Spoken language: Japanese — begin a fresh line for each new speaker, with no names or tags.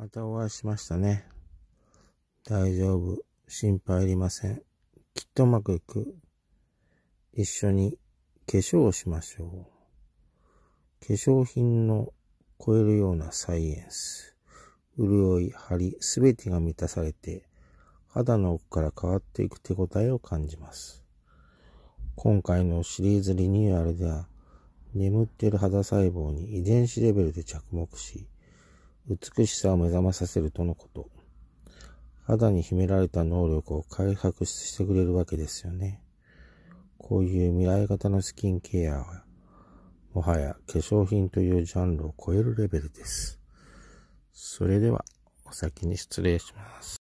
またお会いしましたね。大丈夫。心配いりません。きっとうまくいく。一緒に化粧をしましょう。化粧品の超えるようなサイエンス。潤い、張り、すべてが満たされて、肌の奥から変わっていく手応えを感じます。今回のシリーズリニューアルでは、眠っている肌細胞に遺伝子レベルで着目し、美しさを目覚まさせるとのこと。肌に秘められた能力を開発してくれるわけですよね。こういう未来型のスキンケアは、もはや化粧品というジャンルを超えるレベルです。それでは、お先に失礼します。